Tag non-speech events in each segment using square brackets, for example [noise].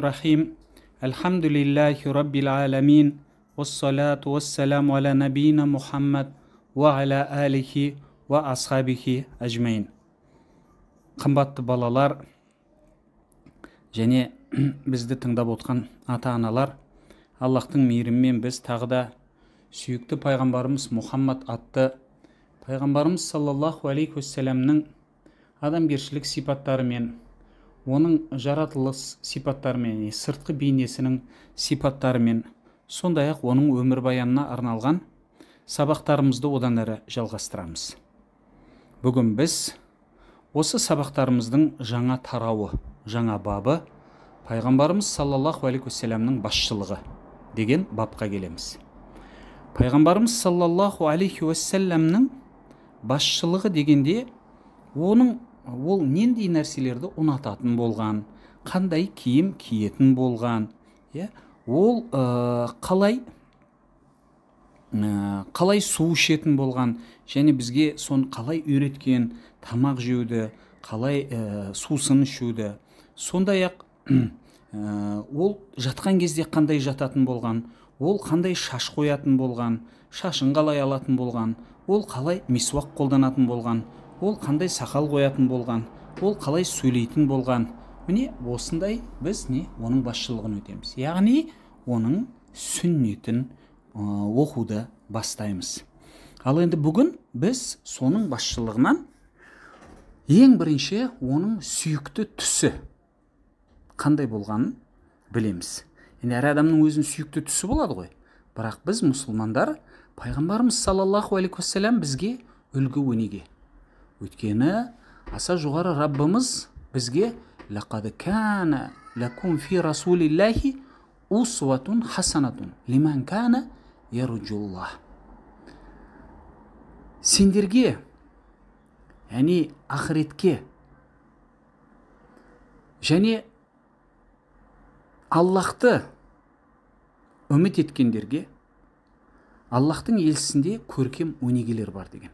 рахим Elhamdülillahi раббил alemin. Уссалату уссаламу аля nebiyina мухаммад уа аля алихи уа асхабихи Қымбатты балалар және [clears throat] бізді тыңдап отқан ата-аналар Аллахтың мейірімімен біз тағы да сүйікті пайғамбарымыз Мұхаммад атты пайғамбарымыз саллаллаху алейхи уассаламның адамгершілік сипаттарымен оның жаратылыс сипаттарымен яғни сыртқы бейнесінің сипаттарымен сондай ақ оның өмірбаянына арналған сабақтарымызды одан әрі жалғастырамыз бүгін біз осы сабақтарымыздың жаңа тарауы жаңа бабы пайғамбарымыз саллаллаху алейхи уассаламның басшылығы деген бапқа келеміз пайғамбарымыз саллаллаху алейхи уассаламның басшылығы дегенде оның ол нендей нәрселерді ұнататын болған қандай киім киетін болған иә ол э, қалай э, қалай су ішетін болған және бізге соны қалай үйреткен тамақ жеуді қалай ә, сусын ішуді сондай ақ [clears throat] ол жатқан кезде қандай жататын болған ол қандай шаш қоятын болған шашын қалай алатын болған ол қалай мисуақ қолданатын болған ол қандай сақал қоятын болған ол қалай сөйлейтін болған міне осындай біз не оның басшылығын өтеміз яғни оның сүннетін оқуды бастаймыз ал енді бүгін біз соның басшылығынан ең бірінші оның сүйікті түсі қандай болғанын білеміз енді әр адамның өзінің сүйікті түсі болады ғой бірақ біз мұсылмандар пайғамбарымыз саллаллаху алейхи уассалам бізге үлгі өнеге өйткені аса жоғары раббымыз бізге лакум фи расулиллахи усватун хасанатун лиман сендерге яғни ақыретке және аллахты үміт еткендерге аллахтың елшісінде көркем өнегелер бар деген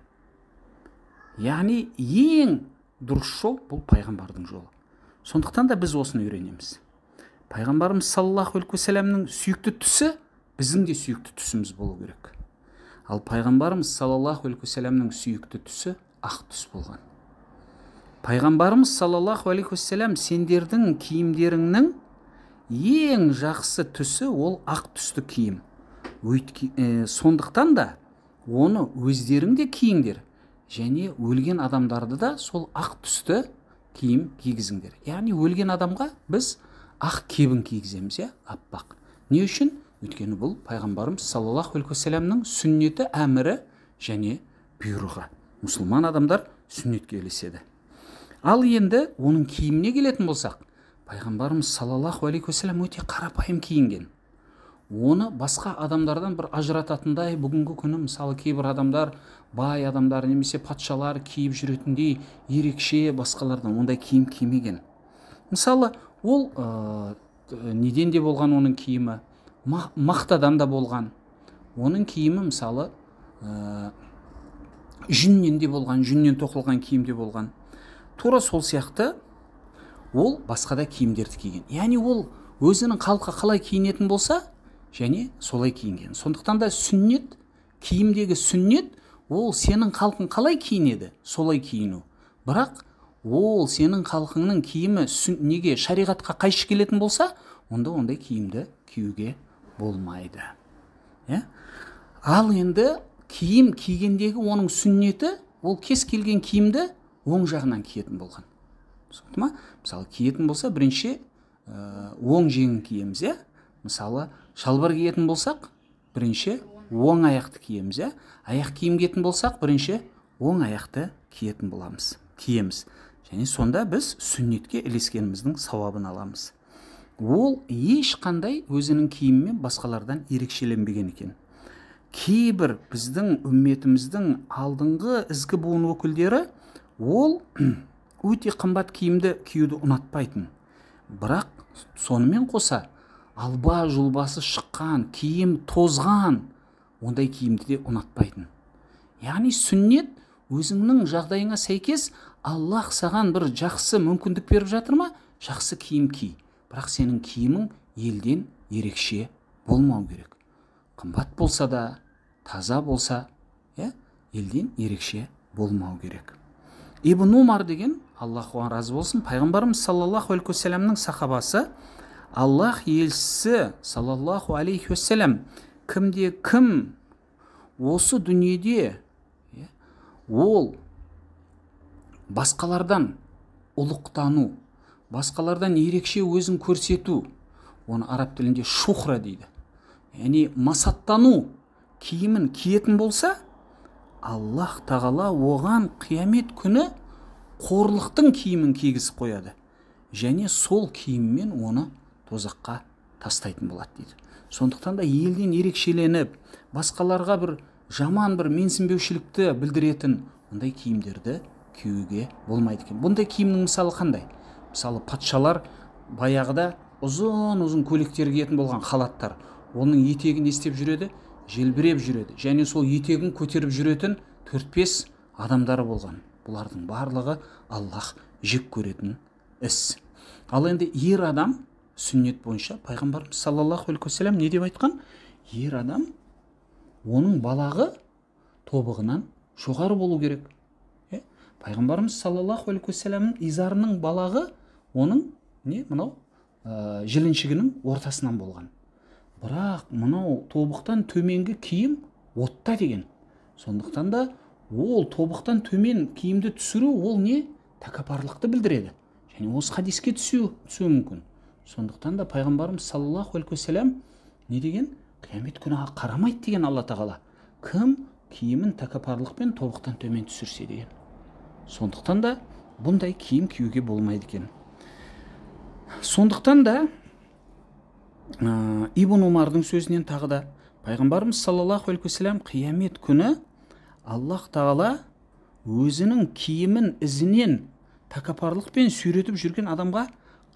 яғни ең дұрыс жол бұл пайғамбардың жолы сондықтан да біз осыны үйренеміз пайғамбарымыз саллаллаху алейхи уассаламның сүйікті түсі біздің де сүйікті түсіміз болу керек ал пайғамбарымыз саллаллаху алейхи уассаламның сүйікті түсі ақ түс болған пайғамбарымыз саллаллаху алейхи уассалам сендердің киімдеріңнің ең жақсы түсі ол ақ түсті киім э, сондықтан да оны өздерің де киіңдер және өлген адамдарды да сол ақ түсті киім кигізіңдер яғни өлген адамға біз ақ кебін кигіземіз иә аппақ не үшін өйткені бұл пайғамбарымыз саллаллаху алейхи уассаламның сүннеті әмірі және бұйрығы мұсылман адамдар сүннетке ілеседі ал енді оның киіміне келетін болсақ пайғамбарымыз саллаллаху алейхи уассалам өте қарапайым киінген оны басқа адамдардан бір ажырататындай бүгінгі күні мысалы кейбір адамдар бай адамдар немесе патшалар киіп жүретіндей ерекше басқалардан ондай киім кимеген мысалы ол ә, неден де болған оның киімі мақтадан да болған оның киімі мысалы ә, жүннен де болған жүннен тоқылған киім де болған тура сол сияқты ол басқа да киімдерді киген яғни ол өзінің халыққа қалай киінетін болса және солай киінген сондықтан да сүннет киімдегі сүннет ол сенің халқың қалай киінеді солай киіну бірақ ол сенің халқыңның киімі сүн, неге шариғатқа қайшы келетін болса онда ондай киімді киюге болмайды иә ал енді киім кигендегі оның сүннеті ол кес келген киімді оң жағынан киетін болған түсінікті ма мысалы киетін болса бірінші э, оң жеңін киеміз иә мысалы шалбар киетін болсақ бірінші оң аяқты киеміз иә аяқ киім киетін болсақ бірінші оң аяқты киетін боламыз киеміз және сонда біз сүннетке ілескеніміздің сауабын аламыз ол ешқандай өзінің киімімен басқалардан ерекшеленбеген екен кейбір біздің үмметіміздің алдыңғы ізгі буын өкілдері ол [clears throat] өте қымбат киімді киюді ұнатпайтын бірақ сонымен қоса алба жұлбасы шыққан киім тозған ондай киімді де ұнатпайтын яғни сүннет өзіңнің жағдайыңа сәйкес аллах саған бір жақсы мүмкіндік беріп жатыр ма жақсы киім ки бірақ сенің киімің елден ерекше болмау керек қымбат болса да таза болса иә елден ерекше болмау керек ибн умар деген аллах оған разы болсын пайғамбарымыз саллаллаху алейхи уассаламның сахабасы аллах елшісі саллаллаху алейхи уассалам кімде кім осы дүниеде иә, ол басқалардан ұлықтану басқалардан ерекше өзін көрсету оны араб тілінде шухра дейді яғни масаттану киімін киетін болса аллах тағала оған қиямет күні қорлықтың киімін кигізіп қояды және сол киіммен оны тозаққа тастайтын болады дейді сондықтан да елден ерекшеленіп басқаларға бір жаман бір менсінбеушілікті білдіретін ондай киімдерді киюге болмайды екен бұндай киімнің мысалы қандай мысалы патшалар баяғыда ұзын ұзын көйлектер киетін болған халаттар оның етегін не істеп жүреді желбіреп жүреді және сол етегін көтеріп жүретін төрт бес адамдары болған бұлардың барлығы аллах жек көретін іс ал енді ер адам сүннет бойынша пайғамбарымыз саллаллаху алейхи уассалам не деп айтқан ер адам оның балағы тобығынан жоғары болу керек иә пайғамбарымыз саллаллаху алейхи уассаламның изарының балағы оның не мынау ә, жіліншігінің ортасынан болған бірақ мынау тобықтан төменгі киім отта деген сондықтан да ол тобықтан төмен киімді түсіру ол не тәкаппарлықты білдіреді және осы хадиске түсу түсуі мүмкін сондықтан да пайғамбарымыз саллаллаху алейхи уассалам не деген қиямет күні қарамайды деген алла тағала кім киімін тәкаппарлықпен тобықтан төмен түсірсе деген сондықтан да бұндай киім киюге болмайды екен сондықтан да ә, ибн умардың сөзінен тағы да пайғамбарымыз саллаллаху алейхи уассалам қиямет күні аллах тағала өзінің киімін ізінен тәкаппарлықпен сүйретіп жүрген адамға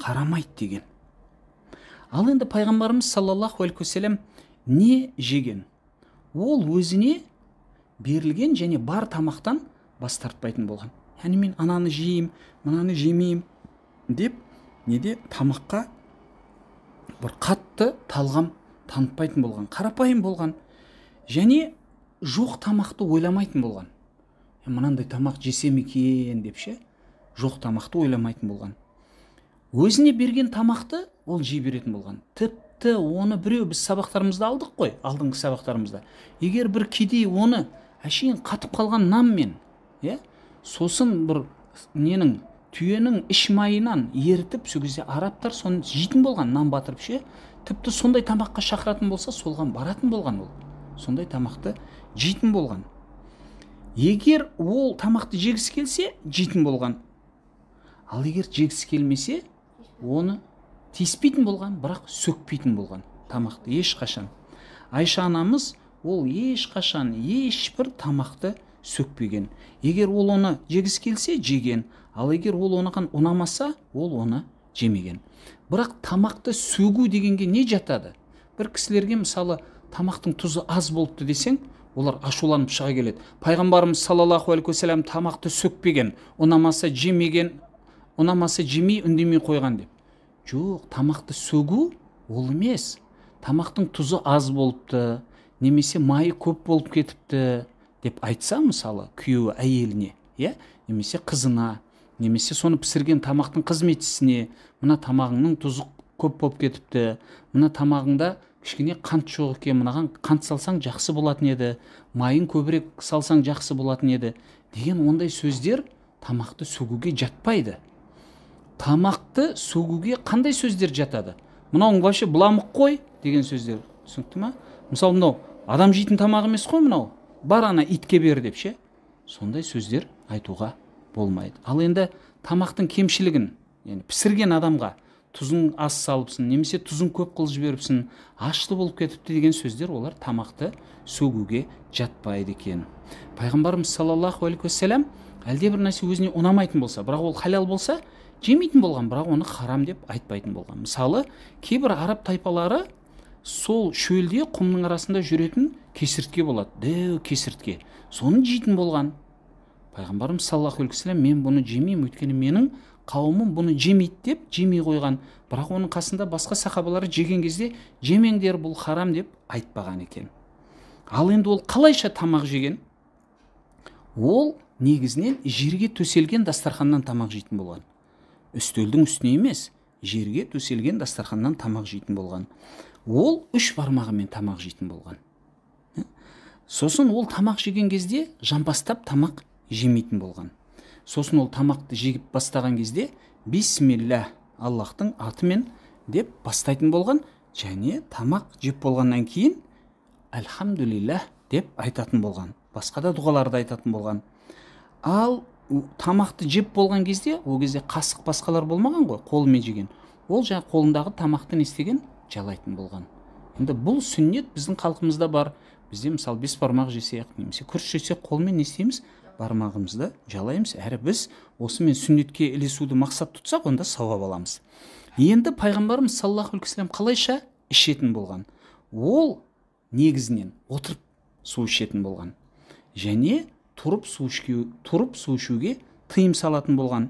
қарамайды деген ал енді пайғамбарымыз саллаллаху алейхи уассалам не жеген ол өзіне берілген және бар тамақтан бас тартпайтын болған яғни мен ананы жеймін мынаны жемеймін деп неде тамаққа бір қатты талғам танытпайтын болған қарапайым болған және жоқ тамақты ойламайтын болған мынандай тамақ жесем екен деп ше жоқ тамақты ойламайтын болған өзіне берген тамақты ол жей беретін болған тіпті оны біреу біз сабақтарымызда алдық қой алдыңғы сабақтарымызда егер бір кедей оны әшейін қатып қалған нанмен иә сосын бір ненің түйенің іш майынан ерітіп сол кезде арабтар соны жейтін болған нан батырып ше тіпті сондай тамаққа шақыратын болса солған баратын болған ол сондай тамақты жейтін болған егер ол тамақты жегісі келсе жейтін болған ал егер жегісі келмесе оны тиіспейтін болған бірақ сөкпейтін болған тамақты ешқашан айша анамыз ол ешқашан ешбір тамақты сөкпеген егер ол оны жегісі келсе жеген ал егер ол оныған ұнамаса ол оны жемеген бірақ тамақты сөгу дегенге не жатады бір кісілерге мысалы тамақтың тұзы аз болыпты десең олар ашуланып шыға келеді пайғамбарымыз саллаллаху алейхи уассалам тамақты сөкпеген ұнамаса жемеген ұнамаса жемей үндемей қойған деп жоқ тамақты сөгу ол емес тамақтың тұзы аз болыпты немесе майы көп болып кетіпті деп айтса мысалы күйеуі әйеліне иә немесе қызына немесе соны пісірген тамақтың қызметшісіне мына тамағыңның тұзы көп болып кетіпті мына тамағыңда кішкене қант жоқ екен мынаған қант салсаң жақсы болатын еді майын көбірек салсаң жақсы болатын еді деген ондай сөздер тамақты сөгуге жатпайды тамақты сөгуге қандай сөздер жатады мынауың вообще бұламық қой деген сөздер түсінікті ма мысалы мынау адам жейтін тамақ емес қой мынау бар ана итке бер деп ше сондай сөздер айтуға болмайды ал енді тамақтың кемшілігін яғни пісірген адамға тұзын аз салыпсың немесе тұзын көп қылып жіберіпсің ашты болып кетіпті деген сөздер олар тамақты сөгуге жатпайды екен пайғамбарымыз саллаллаху алейхи уассалам әлде бір нәрсе өзіне ұнамайтын болса бірақ ол халал болса жемейтін болған бірақ оны харам деп айтпайтын болған мысалы кейбір араб тайпалары сол шөлде құмның арасында жүретін кесіртке болады дәу кесіртке соны жейтін болған пайғамбарымыз саллаллаху алейхи мен бұны жемеймін өйткені менің қауымым бұны жемейді деп жемей қойған бірақ оның қасында басқа сахабалар жеген кезде жемеңдер бұл харам деп айтпаған екен ал енді ол қалайша тамақ жеген ол негізінен жерге төселген дастарханнан тамақ жейтін болған үстелдің үстіне емес жерге төселген дастарханнан тамақ жейтін болған ол үш бармағымен тамақ жейтін болған ә? сосын ол тамақ жеген кезде жамбастап тамақ жемейтін болған сосын ол тамақты жегіп бастаған кезде бисмилля аллахтың атымен деп бастайтын болған және тамақ жеп болғаннан кейін әльхамдулилля деп айтатын болған басқа да дұғаларды айтатын болған ал тамақты жеп болған кезде ол кезде қасық басқалар болмаған ғой қолымен жеген ол жаңағы қолындағы тамақты не істеген жалайтын болған енді бұл сүннет біздің халқымызда бар бізде мысалы бес бармақ жесек немесе күріш жесек қолмен не істейміз бармағымызды жалаймыз әрі біз осымен сүннетке ілесуді мақсат тұтсақ онда сауап аламыз енді пайғамбарымыз саллаллаху алейхи қалайша ішетін болған ол негізінен отырып су ішетін болған және тұрып су ішке тұрып су ішуге тыйым салатын болған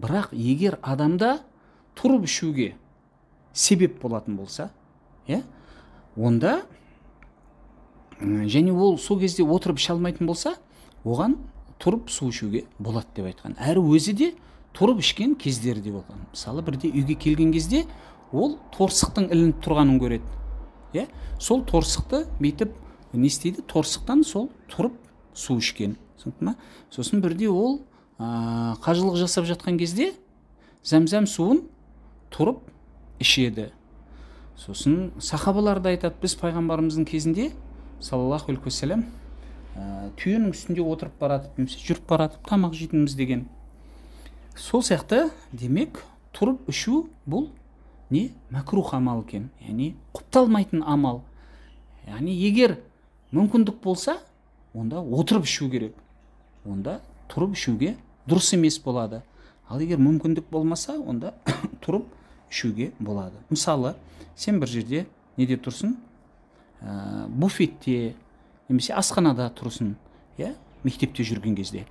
бірақ егер адамда тұрып ішуге себеп болатын болса иә онда және ол сол кезде отырып іше алмайтын болса оған тұрып су ішуге болады деп айтқан әрі өзі де тұрып ішкен кездері де болған мысалы бірде үйге келген кезде ол торсықтың ілініп тұрғанын көреді иә сол торсықты бүйтіп не істейді торсықтан сол тұрып су ішкен түсінікті ма сосын бірде ол ә, қажылық жасап жатқан кезде зәмзәм суын тұрып ішеді сосын сахабалар да айтады біз пайғамбарымыздың кезінде саллаллаху алейхи уассалам ә, түйенің үстінде отырып баратып немесе жүріп баратып тамақ жейтінбіз деген сол сияқты демек тұрып ішу бұл не мәкрух амал екен яғни құпталмайтын амал яғни егер мүмкіндік болса онда отырып ішу керек онда тұрып ішуге дұрыс емес болады ал егер мүмкіндік болмаса онда [coughs] тұрып ішуге болады мысалы сен бір жерде неде тұрсың ә, буфетте немесе асханада тұрсың иә мектепте жүрген кезде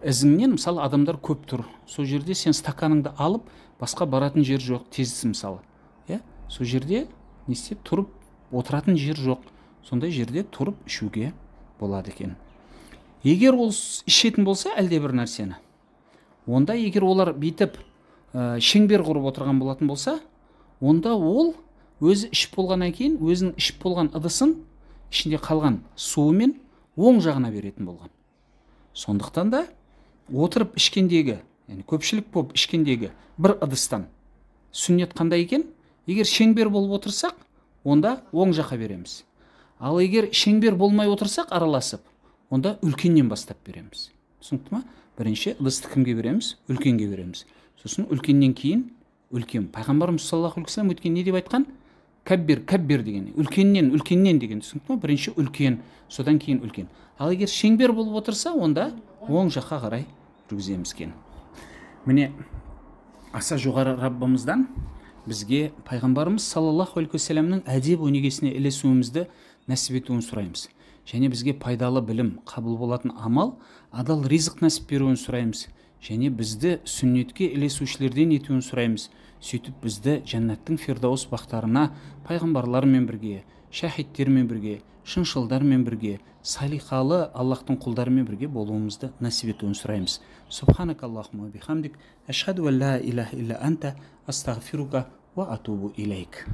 ізіңнен мысалы адамдар көп тұр сол жерде сен стаканыңды алып басқа баратын жер жоқ тезісі мысалы иә сол жерде не істеп тұрып отыратын жер жоқ сондай жерде тұрып ішуге болады екен егер ол ішетін болса әлде бір нәрсені онда егер олар бүйтіп ә, шеңбер құрып отырған болатын болса онда ол өзі ішіп болғаннан кейін өзінің ішіп болған ыдысын ішінде қалған суымен оң жағына беретін болған сондықтан да отырып ішкендегі яғни көпшілік болып ішкендегі бір ыдыстан сүннет қандай екен егер шеңбер болып отырсақ онда оң жаққа береміз ал егер шеңбер болмай отырсақ араласып онда үлкеннен бастап береміз түсінікті ма бірінші ыдысты кімге береміз үлкенге береміз сосын үлкеннен кейін үлкен пайғамбарымыз саллаллаху алейхи вассалам өткен не деп айтқан кәббер кәббер деген үлкеннен үлкеннен деген түсінікті ма бірінші үлкен содан кейін үлкен ал егер шеңбер болып отырса онда оң жаққа қарай жүргіземіз екен міне аса жоғары раббымыздан бізге пайғамбарымыз саллаллаху алейхи уассаламның әдеп өнегесіне ілесуімізді нәсіп етуін сұраймыз және бізге пайдалы білім қабыл болатын амал адал ризық нәсіп беруін сұраймыз және бізді сүннетке ілесушілерден етуін сұраймыз сөйтіп бізді жәннаттың фердаус бақтарына пайғамбарлармен бірге шәһидтермен бірге шыншылдармен бірге салиқалы аллахтың құлдарымен бірге болуымызды нәсіп етуін сұраймыз субханак аллахума бихамдик ашхаду ла илля анта астағфирука атубу илейк